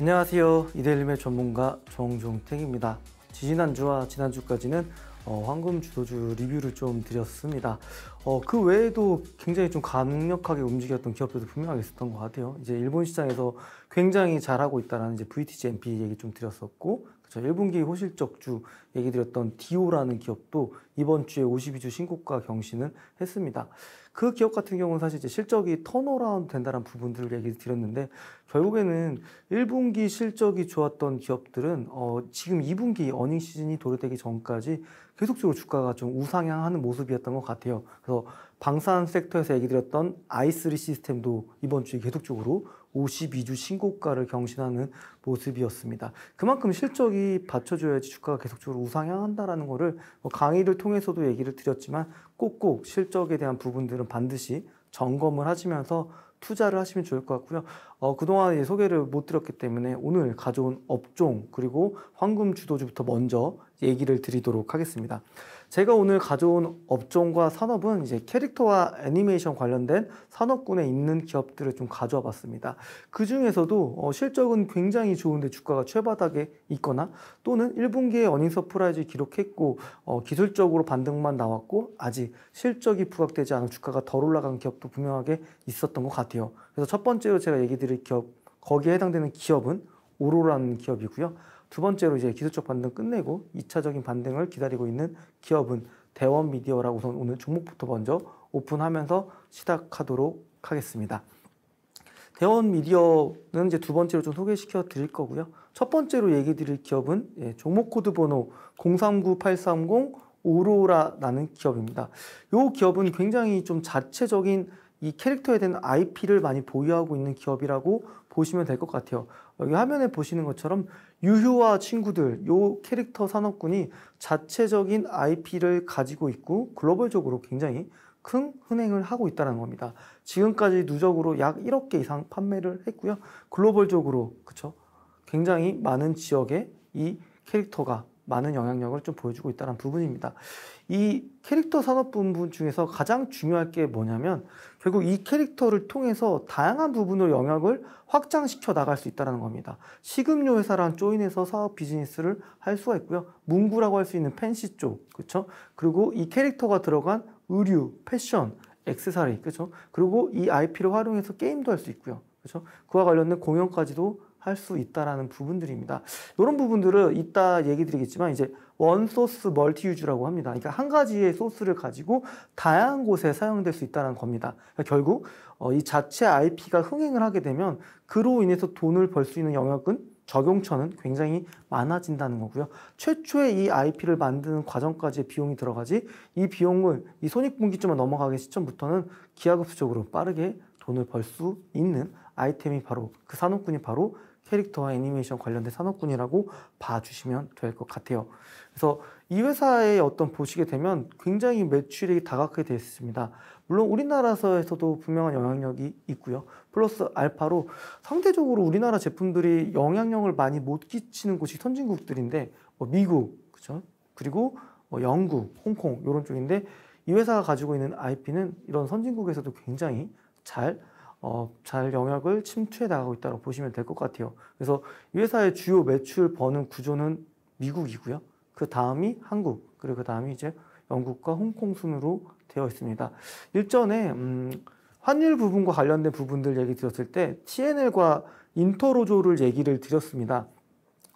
안녕하세요. 이데일림의 전문가 정종택입니다. 지난주와 지난주까지는 어, 황금 주도주 리뷰를 좀 드렸습니다. 어, 그 외에도 굉장히 좀 강력하게 움직였던 기업들도 분명하게 있었던 것 같아요. 이제 일본 시장에서 굉장히 잘하고 있다는이 VTGMP 얘기 좀 드렸었고, 그렇죠. 1분기 호실적 주 얘기 드렸던 디오라는 기업도 이번 주에 52주 신고가 경신을 했습니다. 그 기업 같은 경우는 사실 이제 실적이 턴어라운드 된다는 부분들을 얘기 드렸는데 결국에는 1분기 실적이 좋았던 기업들은 어 지금 2분기 어닝 시즌이 도래되기 전까지 계속적으로 주가가 좀 우상향하는 모습이었던 것 같아요. 그래서 방산 섹터에서 얘기 드렸던 i3 시스템도 이번 주에 계속적으로 52주 신고가를 경신하는 모습이었습니다. 그만큼 실적이 받쳐줘야지 주가가 계속적으로 우상향한다라는 거를 뭐 강의를 통해서도 얘기를 드렸지만 꼭꼭 실적에 대한 부분들은 반드시 점검을 하시면서 투자를 하시면 좋을 것 같고요. 어, 그동안 소개를 못 드렸기 때문에 오늘 가져온 업종 그리고 황금 주도주부터 먼저 얘기를 드리도록 하겠습니다. 제가 오늘 가져온 업종과 산업은 이제 캐릭터와 애니메이션 관련된 산업군에 있는 기업들을 좀 가져와 봤습니다. 그 중에서도 어, 실적은 굉장히 좋은데 주가가 최바닥에 있거나 또는 1분기에 어닝 서프라이즈 기록했고 어, 기술적으로 반등만 나왔고 아직 실적이 부각되지 않은 주가가 덜 올라간 기업도 분명하게 있었던 것 같아요. 그래서 첫 번째로 제가 얘기 드릴 기업 거기에 해당되는 기업은 오로라는 기업이고요. 두 번째로 이제 기술적 반등 끝내고 2차적인 반등을 기다리고 있는 기업은 대원 미디어라고 우선 오늘 종목부터 먼저 오픈하면서 시작하도록 하겠습니다. 대원 미디어는 이제 두 번째로 좀 소개시켜 드릴 거고요. 첫 번째로 얘기 드릴 기업은 예, 종목 코드 번호 039830 오로라라는 기업입니다. 이 기업은 굉장히 좀 자체적인 이 캐릭터에 대한 IP를 많이 보유하고 있는 기업이라고 보시면 될 것 같아요. 여기 화면에 보시는 것처럼 유효와 친구들 요 캐릭터 산업군이 자체적인 IP를 가지고 있고 글로벌적으로 굉장히 큰 흥행을 하고 있다는 겁니다. 지금까지 누적으로 약 1억 개 이상 판매를 했고요. 글로벌적으로 그쵸? 굉장히 많은 지역에 이 캐릭터가 많은 영향력을 좀 보여주고 있다는 부분입니다. 이 캐릭터 산업 부분 중에서 가장 중요할 게 뭐냐면 결국 이 캐릭터를 통해서 다양한 부분으로 영역을 확장시켜 나갈 수 있다는 겁니다. 식음료 회사랑 조인해서 사업 비즈니스를 할 수가 있고요. 문구라고 할 수 있는 펜시 쪽, 그렇죠? 그리고 이 캐릭터가 들어간 의류, 패션, 액세서리, 그렇죠? 그리고 이 IP를 활용해서 게임도 할 수 있고요. 그렇죠? 그와 관련된 공연까지도 할수 있다라는 부분들입니다. 이런 부분들을 이따 얘기 드리겠지만 이제 원소스 멀티 유즈라고 합니다. 그러니까 한 가지의 소스를 가지고 다양한 곳에 사용될 수 있다는 겁니다. 그러니까 결국 어, 이 자체 IP가 흥행을 하게 되면 그로 인해서 돈을 벌 수 있는 영역은 적용처는 굉장히 많아진다는 거고요. 최초의 이 IP를 만드는 과정까지의 비용이 들어가지 이 비용은 이 손익분기점을 넘어가기 시점부터는 기하급수적으로 빠르게 돈을 벌 수 있는 아이템이 바로 그 산업군이 바로 캐릭터와 애니메이션 관련된 산업군이라고 봐주시면 될 것 같아요. 그래서 이 회사의 어떤 보시게 되면 굉장히 매출이 다각화 되어 있습니다. 물론 우리나라에서도 분명한 영향력이 있고요. 플러스 알파로 상대적으로 우리나라 제품들이 영향력을 많이 못 끼치는 곳이 선진국들인데 뭐 미국, 그죠? 그리고 뭐 영국, 홍콩 이런 쪽인데 이 회사가 가지고 있는 IP는 이런 선진국에서도 굉장히 잘 어, 잘 영역을 침투해 나가고 있다고 보시면 될 것 같아요. 그래서 이 회사의 주요 매출 버는 구조는 미국이고요. 그 다음이 한국, 그리고 그 다음이 이제 영국과 홍콩 순으로 되어 있습니다. 일전에 음, 환율 부분과 관련된 부분들 얘기 드렸을 때 TNL과 인터로조를 얘기를 드렸습니다.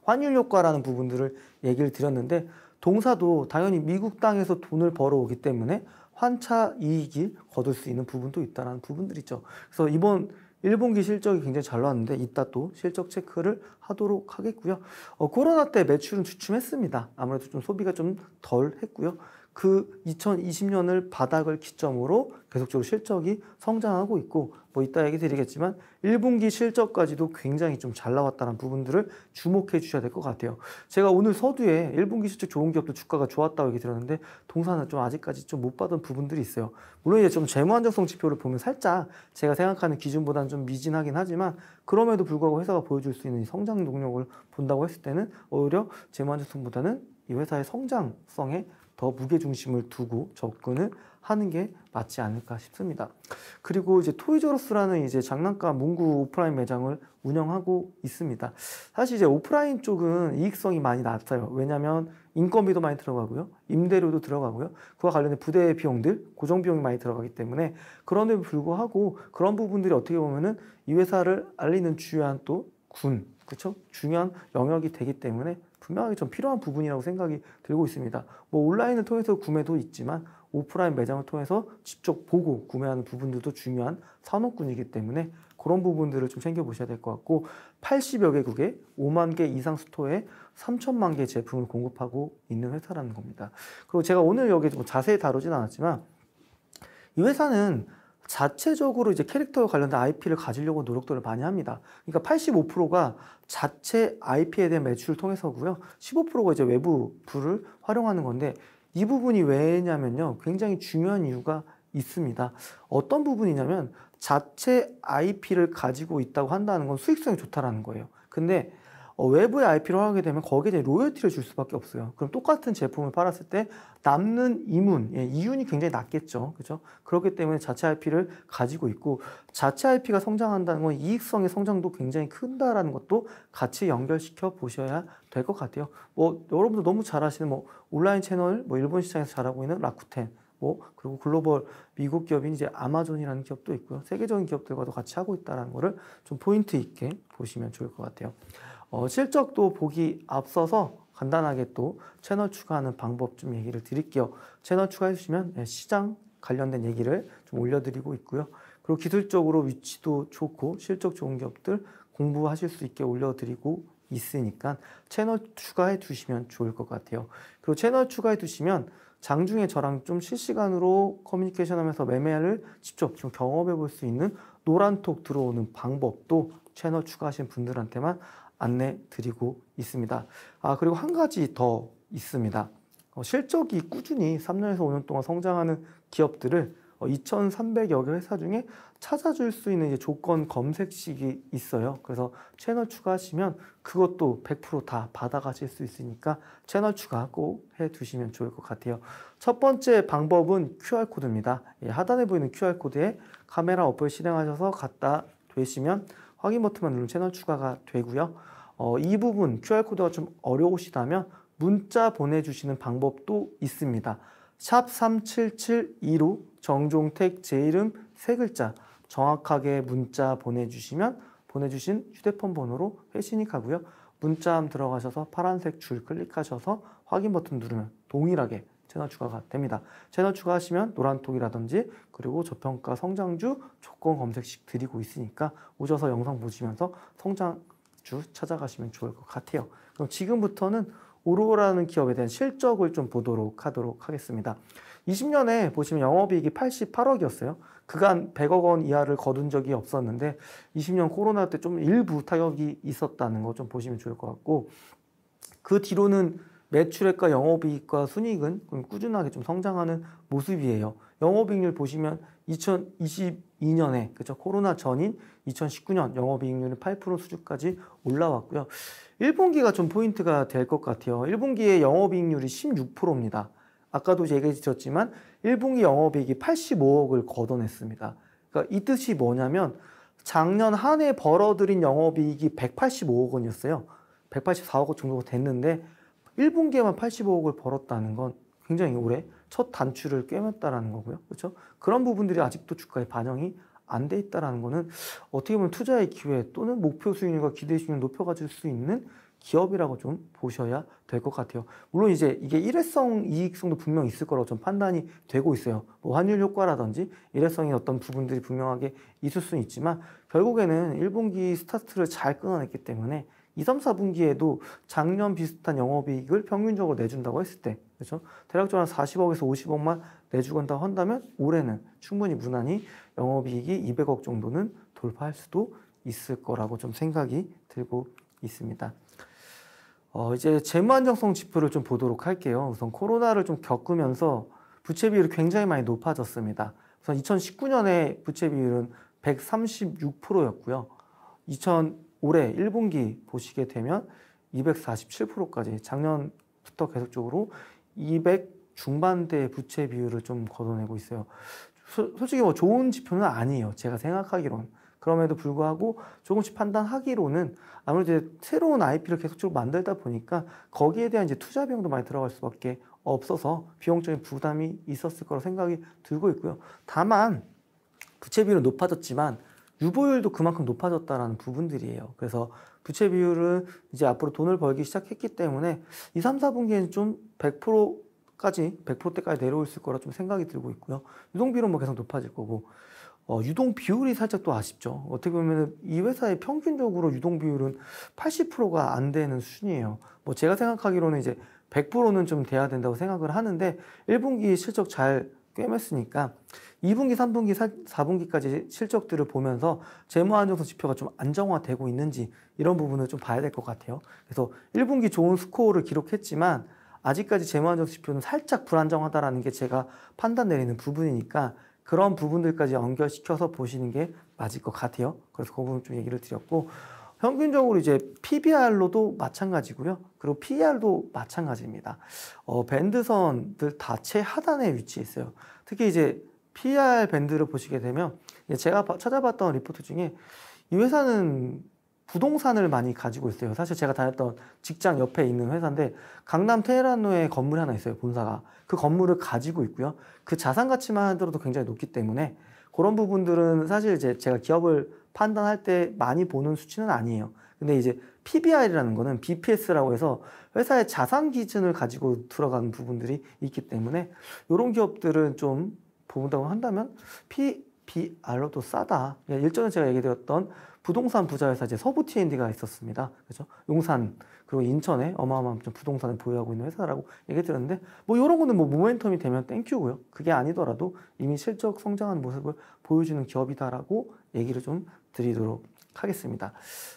환율 효과라는 부분들을 얘기를 드렸는데 동사도 당연히 미국 땅에서 돈을 벌어오기 때문에 환차 이익이 거둘 수 있는 부분도 있다는 부분들 있죠. 그래서 이번 1분기 실적이 굉장히 잘 나왔는데 이따 또 실적 체크를 하도록 하겠고요. 어, 코로나 때 매출은 주춤했습니다. 아무래도 좀 소비가 좀 덜 했고요. 그 2020년을 바닥을 기점으로 계속적으로 실적이 성장하고 있고 뭐 이따 얘기 드리겠지만 1분기 실적까지도 굉장히 좀 잘 나왔다는 부분들을 주목해 주셔야 될 것 같아요. 제가 오늘 서두에 1분기 실적 좋은 기업도 주가가 좋았다고 얘기 드렸는데 동산은좀 아직까지 좀 못 받은 부분들이 있어요. 물론 이제 좀 재무 안정성 지표를 보면 살짝 제가 생각하는 기준보다는 좀 미진하긴 하지만 그럼에도 불구하고 회사가 보여줄 수 있는 성장 동력을 본다고 했을 때는 오히려 재무 안정성보다는 이 회사의 성장성에 더 무게중심을 두고 접근을 하는 게 맞지 않을까 싶습니다. 그리고 이제 토이저러스라는 이제 장난감 문구 오프라인 매장을 운영하고 있습니다. 사실 이제 오프라인 쪽은 이익성이 많이 낮아요. 왜냐하면 인건비도 많이 들어가고요. 임대료도 들어가고요. 그와 관련된 부대 비용들, 고정 비용이 많이 들어가기 때문에 그런데 불구하고 그런 부분들이 어떻게 보면은 이 회사를 알리는 주요한 또 군, 그렇죠? 중요한 영역이 되기 때문에 분명하게 좀 필요한 부분이라고 생각이 들고 있습니다. 뭐 온라인을 통해서 구매도 있지만 오프라인 매장을 통해서 직접 보고 구매하는 부분들도 중요한 산업군이기 때문에 그런 부분들을 좀 챙겨보셔야 될 것 같고 80여 개국에 5만 개 이상 스토어에 3천만 개 제품을 공급하고 있는 회사라는 겁니다. 그리고 제가 오늘 여기 좀 자세히 다루진 않았지만 이 회사는 자체적으로 이제 캐릭터 와 관련된 IP를 가지려고 노력들을 많이 합니다. 그러니까 85%가 자체 IP에 대한 매출을 통해서고요. 15%가 이제 외부 부를 활용하는 건데 이 부분이 왜냐면요. 굉장히 중요한 이유가 있습니다. 어떤 부분이냐면 자체 IP를 가지고 있다고 한다는 건 수익성이 좋다라는 거예요. 근데 어, 외부의 IP로 하게 되면 거기에 대해 로열티를 줄 수밖에 없어요. 그럼 똑같은 제품을 팔았을 때 남는 이문, 예, 이윤이 굉장히 낮겠죠. 그죠? 렇 그렇기 때문에 자체 IP를 가지고 있고 자체 IP가 성장한다는 건 이익성의 성장도 굉장히 큰다라는 것도 같이 연결시켜 보셔야 될 것 같아요. 뭐여러분도 너무 잘 아시는 뭐 온라인 채널, 뭐 일본 시장에서 잘하고 있는 라쿠텐, 뭐 그리고 글로벌 미국 기업인 이제 아마존이라는 기업도 있고요. 세계적인 기업들과도 같이 하고 있다라는 거를 좀 포인트 있게 보시면 좋을 것 같아요. 어, 실적도 보기 앞서서 간단하게 또 채널 추가하는 방법 좀 얘기를 드릴게요. 채널 추가해 주시면 예, 시장 관련된 얘기를 좀 올려드리고 있고요. 그리고 기술적으로 위치도 좋고 실적 좋은 기업들 공부하실 수 있게 올려드리고 있으니까 채널 추가해 두시면 좋을 것 같아요. 그리고 채널 추가해 두시면 장중에 저랑 좀 실시간으로 커뮤니케이션 하면서 매매를 직접 좀 경험해 볼 수 있는 노란톡 들어오는 방법도 채널 추가하신 분들한테만 안내 드리고 있습니다. 아, 그리고 한 가지 더 있습니다. 어, 실적이 꾸준히 3년에서 5년 동안 성장하는 기업들을 어, 2,300여 개 회사 중에 찾아줄 수 있는 조건 검색식이 있어요. 그래서 채널 추가하시면 그것도 100%다 받아가실 수 있으니까 채널 추가 하고 해두시면 좋을 것 같아요. 첫 번째 방법은 QR코드입니다. 예, 하단에 보이는 QR코드에 카메라 어플 실행하셔서 갖다 되시면 확인 버튼만 누르면 채널 추가가 되고요. 어, 이 부분 QR코드가 좀 어려우시다면 문자 보내주시는 방법도 있습니다. 샵 3772로 정종택 제 이름 세 글자 정확하게 문자 보내주시면 보내주신 휴대폰 번호로 회신이 가고요. 문자함 들어가셔서 파란색 줄 클릭하셔서 확인 버튼 누르면 동일하게 채널 추가가 됩니다. 채널 추가하시면 노란톡이라든지 그리고 저평가 성장주 조건 검색식 드리고 있으니까 오셔서 영상 보시면서 성장주 찾아가시면 좋을 것 같아요. 그럼 지금부터는 오로라는 기업에 대한 실적을 좀 보도록 하도록 하겠습니다. 20년에 보시면 영업이익이 88억이었어요. 그간 100억 원 이하를 거둔 적이 없었는데 20년 코로나 때 좀 일부 타격이 있었다는 거 좀 보시면 좋을 것 같고 그 뒤로는 매출액과 영업이익과 순이익은 꾸준하게 좀 성장하는 모습이에요. 영업이익률 보시면 2022년에 그죠 코로나 전인 2019년 영업이익률은 8% 수준까지 올라왔고요. 1분기가 좀 포인트가 될 것 같아요. 1분기의 영업이익률이 16%입니다. 아까도 얘기해 드렸지만 1분기 영업이익이 85억을 걷어냈습니다. 그러니까 이 뜻이 뭐냐면 작년 한 해 벌어들인 영업이익이 185억 원이었어요. 184억 원정도 됐는데 1분기에만 85억을 벌었다는 건 굉장히 올해 첫 단추를 꿰맸다라는 거고요. 그렇죠? 그런 부분들이 아직도 주가에 반영이 안 돼 있다라는 거는 어떻게 보면 투자의 기회 또는 목표 수익률과 기대 수익률 높여가질 수 있는 기업이라고 좀 보셔야 될 것 같아요. 물론 이제 이게 일회성 이익성도 분명 있을 거라고 좀 판단이 되고 있어요. 뭐 환율 효과라든지 일회성의 어떤 부분들이 분명하게 있을 수는 있지만 결국에는 1분기 스타트를 잘 끊어냈기 때문에 2, 3, 4분기에도 작년 비슷한 영업이익을 평균적으로 내준다고 했을 때 그렇죠? 대략적으로 한 40억에서 50억만 내주건다 한다면 올해는 충분히 무난히 영업이익이 200억 정도는 돌파할 수도 있을 거라고 좀 생각이 들고 있습니다. 어, 이제 재무 안정성 지표를 좀 보도록 할게요. 우선 코로나를 좀 겪으면서 부채 비율이 굉장히 많이 높아졌습니다. 우선 2019년에 부채 비율은 136%였고요. 올해 1분기 보시게 되면 247%까지 작년부터 계속적으로 200 중반대 부채 비율을 좀 걷어내고 있어요. 소, 솔직히 뭐 좋은 지표는 아니에요. 제가 생각하기론. 그럼에도 불구하고 조금씩 판단하기로는 아무래도 새로운 IP를 계속적으로 만들다 보니까 거기에 대한 이제 투자 비용도 많이 들어갈 수밖에 없어서 비용적인 부담이 있었을 거라 고 생각이 들고 있고요. 다만 부채 비율은 높아졌지만 유보율도 그만큼 높아졌다라는 부분들이에요. 그래서 부채 비율은 이제 앞으로 돈을 벌기 시작했기 때문에 2, 3, 4분기에는 좀 100%까지 100%대까지 내려올 수 거라 좀 생각이 들고 있고요. 유동 비율은 뭐 계속 높아질 거고 어, 유동 비율이 살짝 또 아쉽죠. 어떻게 보면 이 회사의 평균적으로 유동 비율은 80%가 안 되는 수준이에요. 뭐 제가 생각하기로는 이제 100%는 좀 돼야 된다고 생각을 하는데 1분기 실적 잘 꿰맸으니까 2분기, 3분기, 4, 분기까지 실적들을 보면서 재무 안정성 지표가 좀 안정화되고 있는지 이런 부분을 좀 봐야 될 것 같아요. 그래서 1분기 좋은 스코어를 기록했지만 아직까지 재무 안정성 지표는 살짝 불안정하다라게 제가 판단 내리는 부분이니까 그런 부분들까지 연결시켜서 보시는 게 맞을 것 같아요. 그래서 그 부분 좀 얘기를 드렸고 평균적으로 이제 PBR로도 마찬가지고요. 그리고 PR도 e 마찬가지입니다. 어, 밴드선들 다채 하단에 위치해 있어요. 특히 이제 PR e 밴드를 보시게 되면 제가 찾아봤던 리포트 중에 이 회사는 부동산을 많이 가지고 있어요. 사실 제가 다녔던 직장 옆에 있는 회사인데 강남 테헤란로에 건물이 하나 있어요. 본사가. 그 건물을 가지고 있고요. 그 자산 가치만 하더라도 굉장히 높기 때문에 그런 부분들은 사실 제, 제가 기업을 판단할 때 많이 보는 수치는 아니에요. 근데 이제 PBR이라는 거는 BPS라고 해서 회사의 자산 기준을 가지고 들어가는 부분들이 있기 때문에 이런 기업들은 좀 본다고 한다면 P, BR로 도 싸다. 예, 일전에 제가 얘기드렸던 부동산 부자회사 이제 서부 T&D가 있었습니다. 그죠? 용산 그리고 인천에 어마어마한 부동산을 보유하고 있는 회사라고 얘기드렸는데 뭐 이런 거는 뭐 모멘텀이 되면 땡큐고요. 그게 아니더라도 이미 실적 성장하는 모습을 보여주는 기업이다라고 얘기를 좀 드리도록 하겠습니다.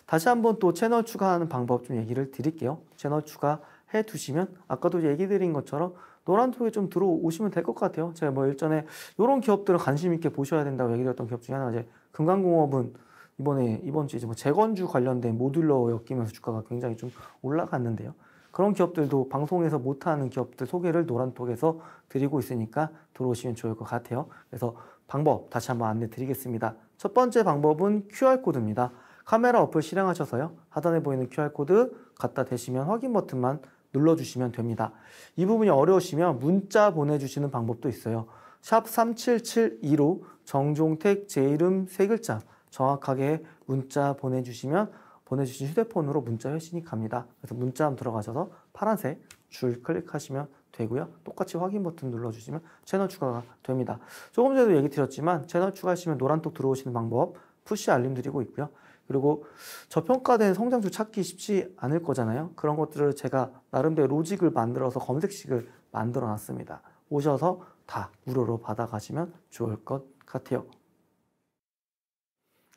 다시 한번 또 채널 추가하는 방법 좀 얘기를 드릴게요. 채널 추가해 두시면 아까도 얘기 드린 것처럼 노란 쪽에 좀 들어오시면 될 것 같아요. 제가 뭐 일전에 이런 기업들을 관심 있게 보셔야 된다고 얘기 드렸던 기업 중에 하나가 이제 금강공업은 이번에 이번 주 이제 뭐 재건주 관련된 모듈러 엮이면서 주가가 굉장히 좀 올라갔는데요. 그런 기업들도 방송에서 못하는 기업들 소개를 노란톡에서 드리고 있으니까 들어오시면 좋을 것 같아요. 그래서 방법 다시 한번 안내 드리겠습니다. 첫 번째 방법은 QR코드입니다. 카메라 어플 실행하셔서요. 하단에 보이는 QR코드 갖다 대시면 확인 버튼만 눌러주시면 됩니다. 이 부분이 어려우시면 문자 보내주시는 방법도 있어요. 샵 3772로 정종택 제 이름 세 글자 정확하게 문자 보내주시면 보내주신 휴대폰으로 문자 회신이 갑니다. 그래서 문자함 들어가셔서 파란색 줄 클릭하시면 되고요. 똑같이 확인 버튼 눌러주시면 채널 추가가 됩니다. 조금 전에도 얘기 드렸지만 채널 추가하시면 노란톡 들어오시는 방법 푸시 알림 드리고 있고요. 그리고 저평가된 성장주 찾기 쉽지 않을 거잖아요. 그런 것들을 제가 나름대로 로직을 만들어서 검색식을 만들어 놨습니다. 오셔서 다 무료로 받아가시면 좋을 것 같아요.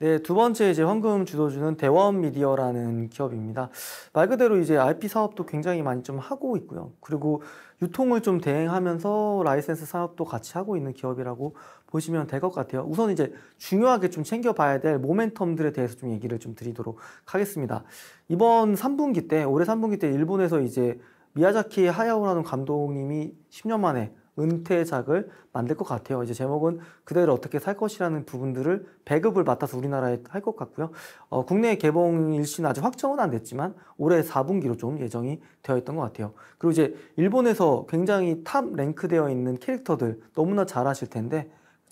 네, 두 번째 이제 현금 주도주는 대원 미디어라는 기업입니다. 말 그대로 이제 IP 사업도 굉장히 많이 좀 하고 있고요. 그리고 유통을 좀 대행하면서 라이센스 사업도 같이 하고 있는 기업이라고 보시면 될 것 같아요. 우선 이제 중요하게 좀 챙겨봐야 될 모멘텀들에 대해서 좀 얘기를 좀 드리도록 하겠습니다. 이번 3분기 때, 올해 3분기 때 일본에서 이제 미야자키 하야오라는 감독님이 10년 만에 은퇴작을 만들 것 같아요. 이제 제목은 그대로 어떻게 살 것이라는 부분들을 배급을 맡아서 우리나라에 할 것 같고요. 어, 국내 개봉 일시는 아직 확정은 안 됐지만 올해 4분기로 좀 예정이 되어 있던 것 같아요. 그리고 이제 일본에서 굉장히 탑 랭크되어 있는 캐릭터들 너무나 잘 아실 텐데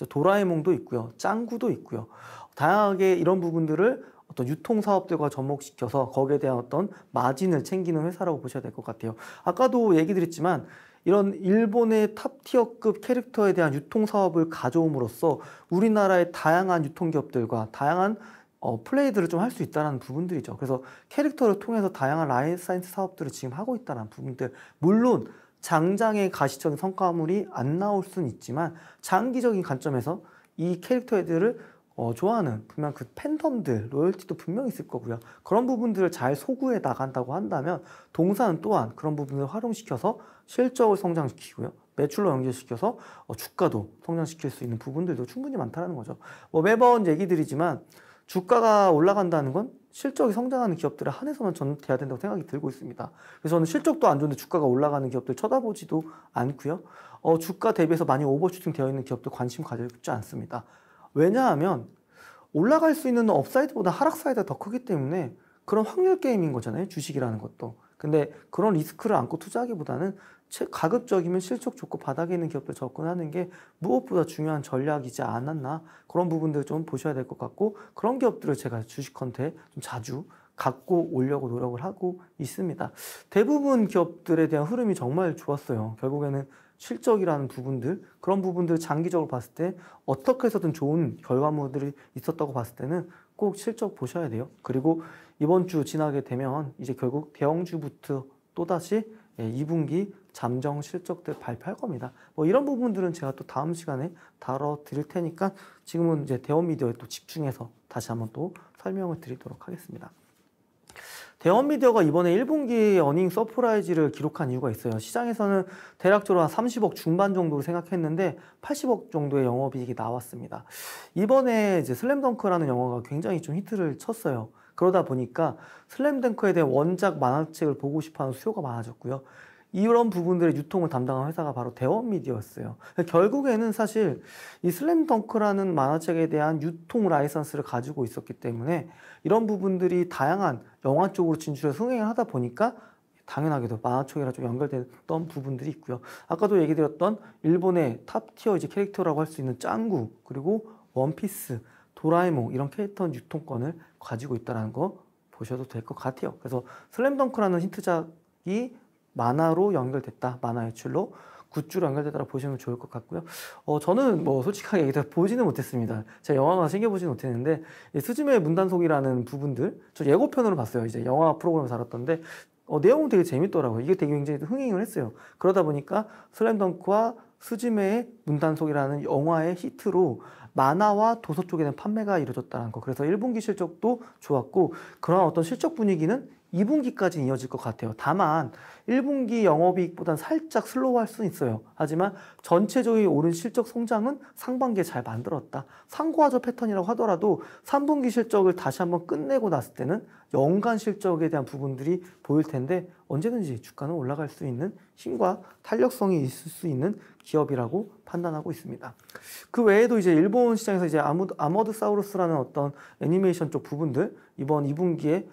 도라에몽도 있고요. 짱구도 있고요. 다양하게 이런 부분들을 어떤 유통 사업들과 접목시켜서 거기에 대한 어떤 마진을 챙기는 회사라고 보셔야 될 것 같아요. 아까도 얘기 드렸지만 이런 일본의 탑티어급 캐릭터에 대한 유통 사업을 가져옴으로써 우리나라의 다양한 유통기업들과 다양한 어, 플레이들을 좀 할 수 있다는 부분들이죠. 그래서 캐릭터를 통해서 다양한 라이센스 사업들을 지금 하고 있다는 부분들. 물론 장장의 가시적인 성과물이 안 나올 수는 있지만 장기적인 관점에서 이 캐릭터들을 어, 좋아하는 분명 그 팬덤들, 로열티도 분명히 있을 거고요. 그런 부분들을 잘 소구해 나간다고 한다면 동사는 또한 그런 부분을 활용시켜서 실적을 성장시키고요. 매출로 연결시켜서 어, 주가도 성장시킬 수 있는 부분들도 충분히 많다는 거죠. 뭐 매번 얘기드리지만 주가가 올라간다는 건 실적이 성장하는 기업들에 한해서만 저는 돼야 된다고 생각이 들고 있습니다. 그래서 저는 실적도 안 좋은데 주가가 올라가는 기업들 쳐다보지도 않고요. 어, 주가 대비해서 많이 오버슈팅 되어 있는 기업들 관심 가지지 않습니다. 왜냐하면 올라갈 수 있는 업사이드보다 하락사이드가 더 크기 때문에 그런 확률 게임인 거잖아요. 주식이라는 것도. 근데 그런 리스크를 안고 투자하기보다는 가급적이면 실적 좋고 바닥에 있는 기업들 접근하는 게 무엇보다 중요한 전략이지 않았나 그런 부분들 을좀 보셔야 될 것 같고 그런 기업들을 제가 주식컨테 좀 자주 갖고 오려고 노력을 하고 있습니다. 대부분 기업들에 대한 흐름이 정말 좋았어요. 결국에는 실적이라는 부분들 그런 부분들 을 장기적으로 봤을 때 어떻게 해서든 좋은 결과물들이 있었다고 봤을 때는 꼭 실적 보셔야 돼요. 그리고 이번 주 지나게 되면 이제 결국 대형주부터 또다시 2분기 예, 잠정 실적들 발표할 겁니다. 뭐 이런 부분들은 제가 또 다음 시간에 다뤄 드릴 테니까 지금은 이제 대원 미디어에 또 집중해서 다시 한번 또 설명을 드리도록 하겠습니다. 대원미디어가 이번에 1분기 어닝 서프라이즈를 기록한 이유가 있어요. 시장에서는 대략적으로 한 30억 중반 정도로 생각했는데 80억 정도의 영업이익이 나왔습니다. 이번에 이제 슬램덩크라는 영화가 굉장히 좀 히트를 쳤어요. 그러다 보니까 슬램덩크에 대한 원작 만화책을 보고 싶어하는 수요가 많아졌고요. 이런 부분들의 유통을 담당한 회사가 바로 대원미디어였어요. 결국에는 사실 이 슬램덩크라는 만화책에 대한 유통 라이선스를 가지고 있었기 때문에 이런 부분들이 다양한 영화 쪽으로 진출해 흥행을 하다 보니까 당연하게도 만화책이랑 좀 연결됐던 부분들이 있고요. 아까도 얘기 드렸던 일본의 탑티어 이제 캐릭터라고 할 수 있는 짱구 그리고 원피스, 도라에몽 이런 캐릭터 유통권을 가지고 있다는 거 보셔도 될 것 같아요. 그래서 슬램덩크라는 힌트작이 만화로 연결됐다. 만화 연출로 굿즈로 연결되다라고 보시면 좋을 것 같고요. 어, 저는 뭐 솔직하게 얘기해서 보지는 못했습니다. 제가 영화만 챙겨보지는 못했는데 스즈메 문단속이라는 부분들 저 예고편으로 봤어요. 이제 영화 프로그램 살았던데 어, 내용은 되게 재밌더라고요. 이게 되게 굉장히 흥행을 했어요. 그러다 보니까 슬램덩크와 스즈메의 문단속이라는 영화의 히트로 만화와 도서 쪽에는 판매가 이루어졌다는 거. 그래서 1분기 실적도 좋았고 그런 어떤 실적 분위기는 2분기까지 이어질 것 같아요. 다만 1분기 영업이익보다는 살짝 슬로우할 수는 있어요. 하지만 전체적인 오른 실적 성장은 상반기에 잘 만들었다. 상고하저 패턴이라고 하더라도 3분기 실적을 다시 한번 끝내고 났을 때는 연간 실적에 대한 부분들이 보일 텐데 언제든지 주가는 올라갈 수 있는 힘과 탄력성이 있을 수 있는 기업이라고 판단하고 있습니다. 그 외에도 이제 일본 시장에서 이제 아머드 사우루스라는 어떤 애니메이션 쪽 부분들 이번 2분기에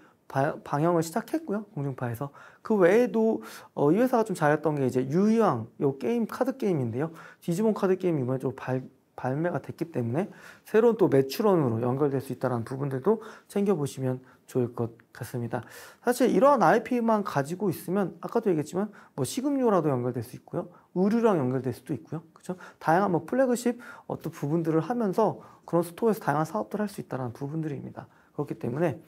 방영을 시작했고요. 공중파에서. 그 외에도 어, 이 회사가 좀 잘했던 게 이제 유희왕 요 게임 카드 게임인데요. 디지몬 카드 게임이 이번에 좀 발, 발매가 됐기 때문에 새로운 또 매출원으로 연결될 수 있다는 부분들도 챙겨보시면 좋을 것 같습니다. 사실 이러한 IP만 가지고 있으면 아까도 얘기했지만 뭐 식음료라도 연결될 수 있고요. 의류랑 연결될 수도 있고요. 그렇죠? 다양한 뭐 플래그십 어떤 부분들을 하면서 그런 스토어에서 다양한 사업들을 할 수 있다는 부분들입니다. 그렇기 때문에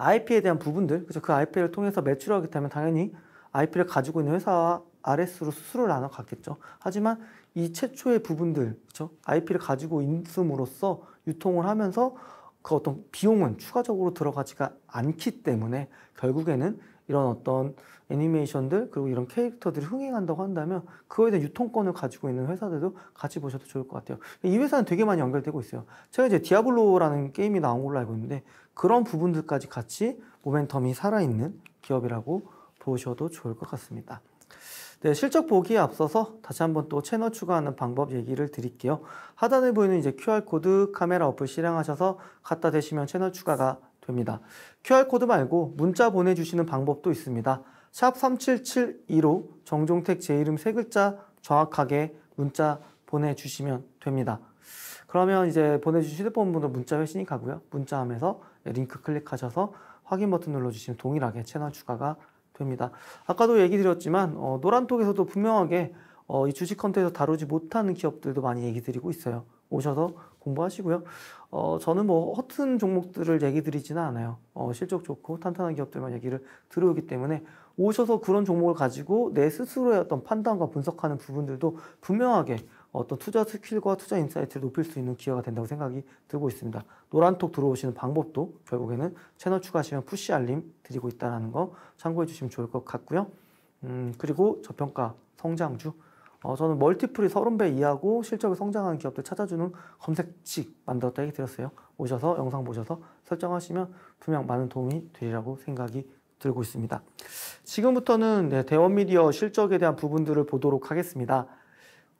IP에 대한 부분들, 그죠? 그 IP를 통해서 매출을 하기 때문에 당연히 IP를 가지고 있는 회사와 RS로 수수료를 나눠 갖겠죠 하지만 이 최초의 부분들, 그죠? IP를 가지고 있음으로써 유통을 하면서 그 어떤 비용은 추가적으로 들어가지가 않기 때문에 결국에는 이런 어떤 애니메이션들 그리고 이런 캐릭터들이 흥행한다고 한다면 그거에 대한 유통권을 가지고 있는 회사들도 같이 보셔도 좋을 것 같아요. 이 회사는 되게 많이 연결되고 있어요. 제가 이제 디아블로라는 게임이 나온 걸로 알고 있는데 그런 부분들까지 같이 모멘텀이 살아있는 기업이라고 보셔도 좋을 것 같습니다. 네, 실적 보기에 앞서서 다시 한번 또 채널 추가하는 방법 얘기를 드릴게요. 하단에 보이는 이제 QR코드 카메라 어플 실행하셔서 갖다 대시면 채널 추가가 됩니다. QR코드 말고 문자 보내주시는 방법도 있습니다. 샵 3772로 정종택 제 이름 세 글자 정확하게 문자 보내주시면 됩니다. 그러면 이제 보내주신 휴대폰 분들 문자 회신이 가고요. 문자하면서 링크 클릭하셔서 확인 버튼 눌러주시면 동일하게 채널 추가가 됩니다. 아까도 얘기 드렸지만 어, 노란톡에서도 분명하게 어, 이 주식 컨텐츠에서 다루지 못하는 기업들도 많이 얘기 드리고 있어요. 오셔서 공부하시고요. 어, 저는 뭐 허튼 종목들을 얘기 드리지는 않아요. 어, 실적 좋고 탄탄한 기업들만 얘기를 들어오기 때문에 오셔서 그런 종목을 가지고 내 스스로의 어떤 판단과 분석하는 부분들도 분명하게 어떤 투자 스킬과 투자 인사이트를 높일 수 있는 기회가 된다고 생각이 들고 있습니다. 노란톡 들어오시는 방법도 결국에는 채널 추가하시면 푸시 알림 드리고 있다는 거 참고해 주시면 좋을 것 같고요. 음, 그리고 저평가 성장주 어, 저는 멀티플이 30배 이하고 실적이 성장하는 기업들 찾아주는 검색식 만들었다 얘기 드렸어요. 오셔서 영상 보셔서 설정하시면 분명 많은 도움이 되리라고 생각이 들고 있습니다. 지금부터는 네, 대원미디어 실적에 대한 부분들을 보도록 하겠습니다.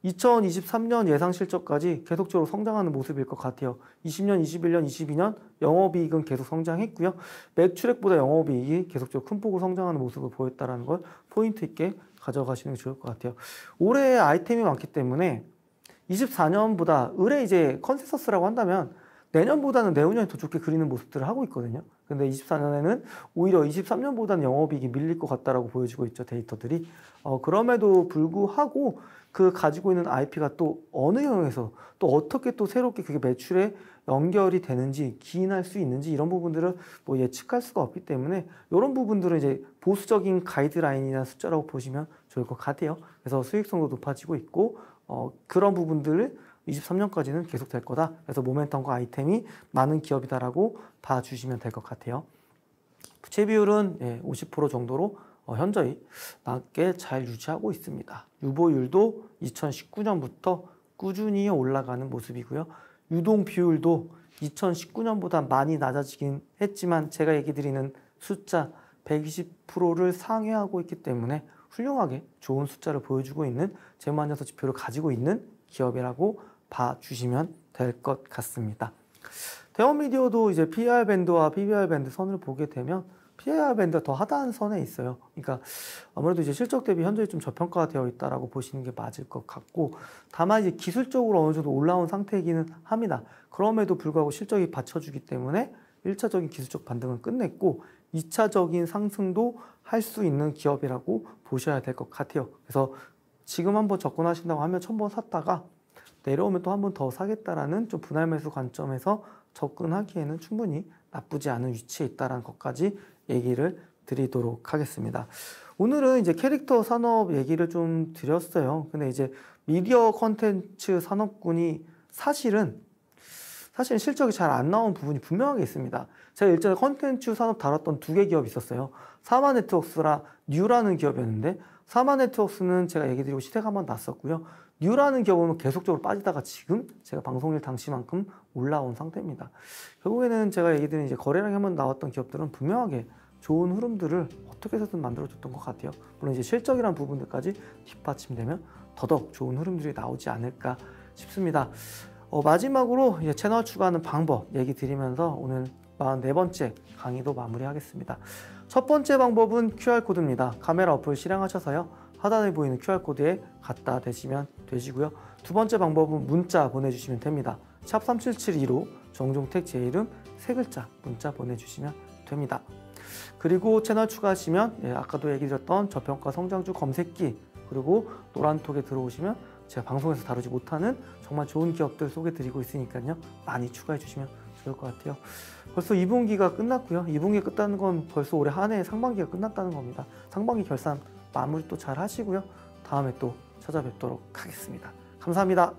2023년 예상 실적까지 계속적으로 성장하는 모습일 것 같아요. 20년, 21년, 22년 영업이익은 계속 성장했고요. 매출액보다 영업이익이 계속적으로 큰 폭으로 성장하는 모습을 보였다는 걸 포인트 있게 가져가시는 게 좋을 것 같아요. 올해 아이템이 많기 때문에 24년보다 을에 이제 컨센서스라고 한다면 내년보다는 내후년이 더 좋게 그리는 모습들을 하고 있거든요. 근데 24년에는 오히려 23년보다는 영업이익이 밀릴 것 같다라고 보여지고 있죠 데이터들이. 어, 그럼에도 불구하고 그 가지고 있는 IP가 또 어느 영역에서 또 어떻게 또 새롭게 그게 매출에 연결이 되는지 기인할 수 있는지 이런 부분들은 뭐 예측할 수가 없기 때문에 이런 부분들은 이제 보수적인 가이드라인이나 숫자라고 보시면 좋을 것 같아요. 그래서 수익성도 높아지고 있고 어, 그런 부분들을 23년까지는 계속될 거다. 그래서 모멘텀과 아이템이 많은 기업이다라고 봐주시면 될 것 같아요. 부채 비율은 50% 예, 정도로 어, 현저히 낮게 잘 유지하고 있습니다. 유보율도 2019년부터 꾸준히 올라가는 모습이고요. 유동 비율도 2019년보다 많이 낮아지긴 했지만 제가 얘기 드리는 숫자 120%를 상회하고 있기 때문에 훌륭하게 좋은 숫자를 보여주고 있는 재무안전서 지표를 가지고 있는 기업이라고 봐주시면 될 것 같습니다. 대원 미디어도 이제 p r 밴드와 PBR 밴드 선을 보게 되면 p r 밴드가 더 하단 선에 있어요. 그러니까 아무래도 이제 실적 대비 현저좀 저평가되어 있다라고 보시는 게 맞을 것 같고 다만 이제 기술적으로 어느 정도 올라온 상태이기는 합니다. 그럼에도 불구하고 실적이 받쳐주기 때문에 1차적인 기술적 반등은 끝냈고 2차적인 상승도 할 수 있는 기업이라고 보셔야 될 것 같아요. 그래서 지금 한번 접근하신다고 하면 천번 샀다가 내려오면 또 한 번 더 사겠다라는 좀 분할 매수 관점에서 접근하기에는 충분히 나쁘지 않은 위치에 있다라는 것까지 얘기를 드리도록 하겠습니다. 오늘은 이제 캐릭터 산업 얘기를 좀 드렸어요. 근데 이제 미디어 컨텐츠 산업군이 사실은 사실 실적이 잘 안 나온 부분이 분명하게 있습니다. 제가 일전에 컨텐츠 산업 다뤘던 두 개 기업이 있었어요. 사마 네트웍스라 뉴라는 기업이었는데 사마 네트웍스는 제가 얘기 드리고 시세가 한번 났었고요. 뉴라는 경우는 계속적으로 빠지다가 지금 제가 방송일 당시만큼 올라온 상태입니다. 결국에는 제가 얘기 드린 이제 거래량이 한번 나왔던 기업들은 분명하게 좋은 흐름들을 어떻게 해서든 만들어줬던 것 같아요. 물론 이제 실적이란 부분들까지 뒷받침되면 더더욱 좋은 흐름들이 나오지 않을까 싶습니다. 어, 마지막으로 이제 채널 추가하는 방법 얘기 드리면서 오늘 44번째 강의도 마무리하겠습니다. 첫 번째 방법은 QR코드입니다. 카메라 어플 실행하셔서요. 하단에 보이는 QR코드에 갖다 대시면 되시고요. 두 번째 방법은 문자 보내주시면 됩니다. 샵 3772로 정종택 제 이름 세 글자 문자 보내주시면 됩니다. 그리고 채널 추가하시면 예, 아까도 얘기 드렸던 저평가 성장주 검색기 그리고 노란톡에 들어오시면 제가 방송에서 다루지 못하는 정말 좋은 기업들 소개드리고 있으니까요. 많이 추가해 주시면 좋을 것 같아요. 벌써 2분기가 끝났고요. 2분기 끝나는건 벌써 올해 한 해 상반기가 끝났다는 겁니다. 상반기 결산 마무리 또 잘 하시고요. 다음에 또 찾아뵙도록 하겠습니다. 감사합니다.